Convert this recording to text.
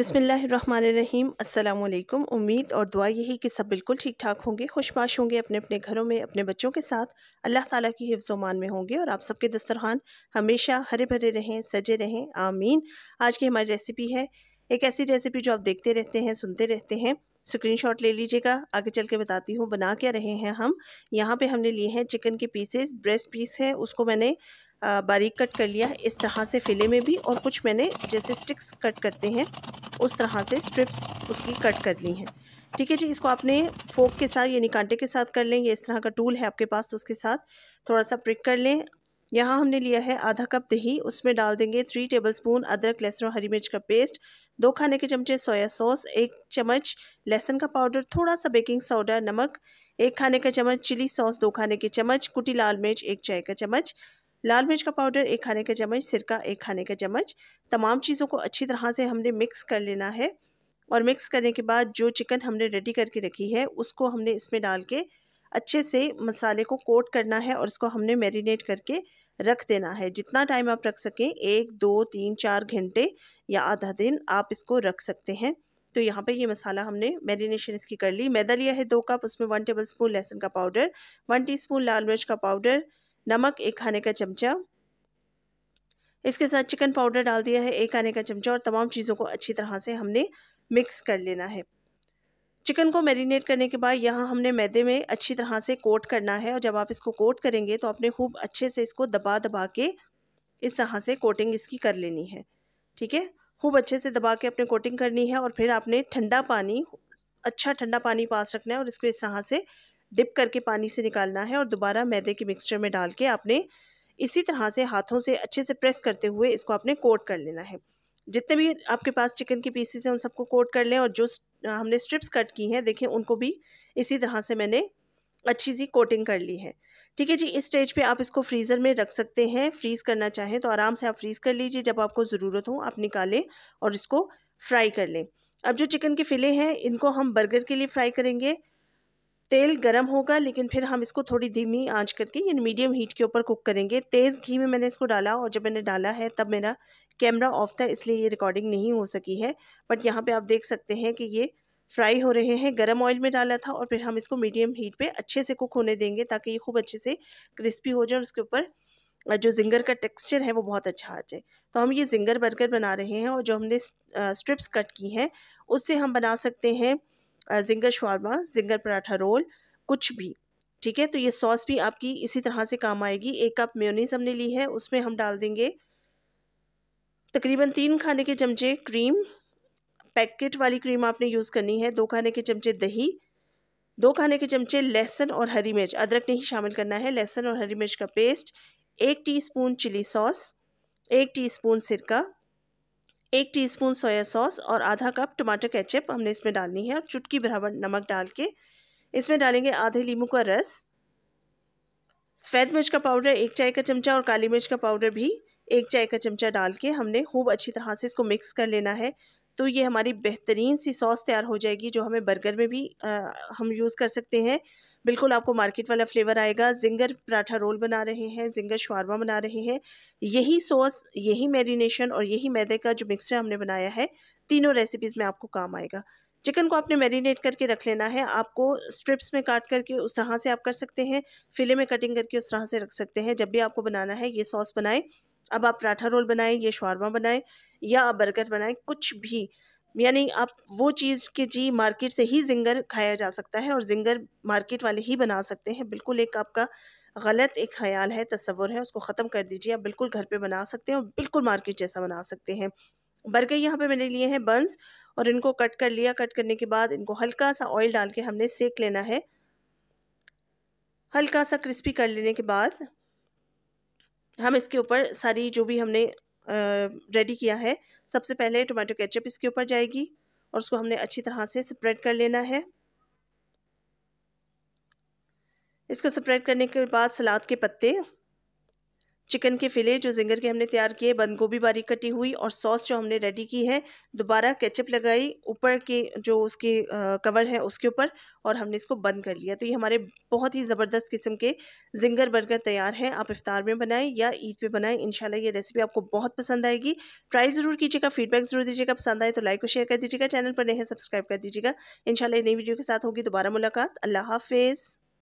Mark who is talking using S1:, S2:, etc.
S1: अस्सलाम वालेकुम उम्मीद और दुआ यही कि सब बिल्कुल ठीक ठाक होंगे खुशबाश होंगे अपने अपने घरों में अपने बच्चों के साथ अल्लाह ताला की हिफ्ज़ोमान में होंगे और आप सबके दस्तरखान हमेशा हरे भरे रहें सजे रहें आमीन आज की हमारी रेसिपी है एक ऐसी रेसिपी जो आप देखते रहते हैं सुनते रहते हैं स्क्रीनशॉट ले लीजिएगा आगे चल के बताती हूँ बना क्या रहे हैं हम यहाँ पे हमने लिए हैं चिकन के पीसेस ब्रेस्ट पीस है उसको मैंने बारीक कट कर लिया इस तरह से फिले में भी और कुछ मैंने जैसे स्टिक्स कट करते हैं उस तरह से स्ट्रिप्स उसकी कट कर ली हैं ठीक है जी इसको आपने फोक के साथ यानी कांटे के साथ कर लें ये इस तरह का टूल है आपके पास तो उसके साथ थोड़ा सा प्रिक कर लें यहाँ हमने लिया है आधा कप दही उसमें डाल देंगे थ्री टेबलस्पून अदरक लहसुन और हरी मिर्च का पेस्ट दो खाने के चमचे सोया सॉस एक चम्मच लहसुन का पाउडर थोड़ा सा बेकिंग सोडा नमक एक खाने का चम्मच चिली सॉस दो खाने के चम्मच कुटी लाल मिर्च एक चाय का चम्मच लाल मिर्च का पाउडर एक खाने का चम्मच सिरका एक खाने का चम्मच तमाम चीज़ों को अच्छी तरह से हमने मिक्स कर लेना है और मिक्स करने के बाद जो चिकन हमने रेडी करके रखी है उसको हमने इसमें डाल के अच्छे से मसाले को कोट करना है और इसको हमने मैरिनेट करके रख देना है जितना टाइम आप रख सकें एक दो तीन चार घंटे या आधा दिन आप इसको रख सकते हैं तो यहाँ पे ये मसाला हमने मैरिनेशन इसकी कर ली मैदा लिया है दो कप उसमें वन टेबल स्पून लहसुन का पाउडर वन टीस्पून लाल मिर्च का पाउडर नमक एक खाने का चमचा इसके साथ चिकन पाउडर डाल दिया है एक खाने का चमचा और तमाम चीज़ों को अच्छी तरह से हमने मिक्स कर लेना है चिकन को मैरिनेट करने के बाद यहाँ हमने मैदे में अच्छी तरह से कोट करना है और जब आप इसको कोट करेंगे तो आपने खूब अच्छे से इसको दबा दबा के इस तरह से कोटिंग इसकी कर लेनी है ठीक है खूब अच्छे से दबा के अपने कोटिंग करनी है और फिर आपने ठंडा पानी अच्छा ठंडा पानी पास रखना है और इसको इस तरह से डिप करके पानी से निकालना है और दोबारा मैदे के मिक्सचर में डाल के आपने इसी तरह से हाथों से अच्छे से प्रेस करते हुए इसको आपने कोट कर लेना है जितने भी आपके पास चिकन के पीसीस हैं उन सबको कोट कर लें और जो हमने स्ट्रिप्स कट की हैं देखें उनको भी इसी तरह से मैंने अच्छी सी कोटिंग कर ली है ठीक है जी इस स्टेज पे आप इसको फ्रीज़र में रख सकते हैं फ्रीज़ करना चाहें तो आराम से आप फ्रीज़ कर लीजिए जब आपको ज़रूरत हो आप निकालें और इसको फ्राई कर लें अब जो चिकन के फ़िले हैं इनको हम बर्गर के लिए फ्राई करेंगे तेल गर्म होगा लेकिन फिर हम इसको थोड़ी धीमी आंच करके यानी मीडियम हीट के ऊपर कुक करेंगे तेज़ घी में मैंने इसको डाला और जब मैंने डाला है तब मेरा कैमरा ऑफ था इसलिए ये रिकॉर्डिंग नहीं हो सकी है बट यहाँ पे आप देख सकते हैं कि ये फ्राई हो रहे हैं गरम ऑयल में डाला था और फिर हम इसको मीडियम हीट पर अच्छे से कुक होने देंगे ताकि ये खूब अच्छे से क्रिस्पी हो जाए और उसके ऊपर जो जिंगर का टेक्सचर है वो बहुत अच्छा आ जाए तो हम ये जिंगर बर्गर बना रहे हैं और जो हमने स्ट्रिप्स कट की हैं उससे हम बना सकते हैं zinger shawarma zinger paratha roll कुछ भी ठीक है तो ये सॉस भी आपकी इसी तरह से काम आएगी एक कप मेयोनीज हमने ली है उसमें हम डाल देंगे तकरीबन तीन खाने के चमचे क्रीम पैकेट वाली क्रीम आपने यूज़ करनी है दो खाने के चमचे दही दो खाने के चमचे लहसुन और हरी मिर्च अदरक नहीं शामिल करना है लहसुन और हरी मिर्च का पेस्ट एक टीस्पून चिली सॉस एक टीस्पून सिरका एक टीस्पून सोया सॉस और आधा कप टमाटर केचप हमने इसमें डालनी है और चुटकी बराबर नमक डाल के इसमें डालेंगे आधे लीमू का रस सफ़ेद मिर्च का पाउडर एक चाय का चमचा और काली मिर्च का पाउडर भी एक चाय का चमचा डाल के हमने खूब अच्छी तरह से इसको मिक्स कर लेना है तो ये हमारी बेहतरीन सी सॉस तैयार हो जाएगी जो हमें बर्गर में भी आ, हम यूज़ कर सकते हैं बिल्कुल आपको मार्केट वाला फ्लेवर आएगा जिंगर पराठा रोल बना रहे हैं जिंगर शवारमा बना रहे हैं यही सॉस यही मैरिनेशन और यही मैदे का जो मिक्सचर हमने बनाया है तीनों रेसिपीज़ में आपको काम आएगा चिकन को आपने मैरिनेट करके रख लेना है आपको स्ट्रिप्स में काट करके उस तरह से आप कर सकते हैं फिले में कटिंग करके उस तरह से रख सकते हैं जब भी आपको बनाना है ये सॉस बनाएं अब आप पराठा रोल बनाएं ये शवारमा बनाएं या आप बर्गर बनाएं कुछ भी यानी आप वो चीज़ के जी मार्केट से ही जिंगर खाया जा सकता है और जिंगर मार्केट वाले ही बना सकते हैं बिल्कुल एक आपका गलत एक ख्याल है तस्वर है उसको ख़त्म कर दीजिए आप बिल्कुल घर पे बना सकते हैं और बिल्कुल मार्केट जैसा बना सकते हैं बर्गर यहाँ पे मैंने लिए हैं बंस और इनको कट कर लिया कट करने के बाद इनको हल्का सा ऑयल डाल के हमने सेक लेना है हल्का सा क्रिस्पी कर लेने के बाद हम इसके ऊपर सारी जो भी हमने रेडी किया है सबसे पहले टोमेटो केचप इसके ऊपर जाएगी और उसको हमने अच्छी तरह से स्प्रेड कर लेना है इसको स्प्रेड करने के बाद सलाद के पत्ते चिकन के फिले जो जिंगर के हमने तैयार किए बंद गोभी बारीक कटी हुई और सॉस जो हमने रेडी की है दोबारा केचप लगाई ऊपर के जो उसके कवर है उसके ऊपर और हमने इसको बंद कर लिया तो ये हमारे बहुत ही ज़बरदस्त किस्म के जिंगर बर्गर तैयार हैं आप इफ्तार में बनाएं या ईद पे बनाएं इनशाला ये रेसिपी आपको बहुत पसंद आएगी ट्राई ज़रूर कीजिएगा फीडबैक ज़रूर दीजिएगा पसंद आए तो लाइक और शेयर कर दीजिएगा चैनल पर नए सब्सक्राइब कर दीजिएगा शाला नई वीडियो के साथ होगी दोबारा मुलाकात अल्लाह हाफिज़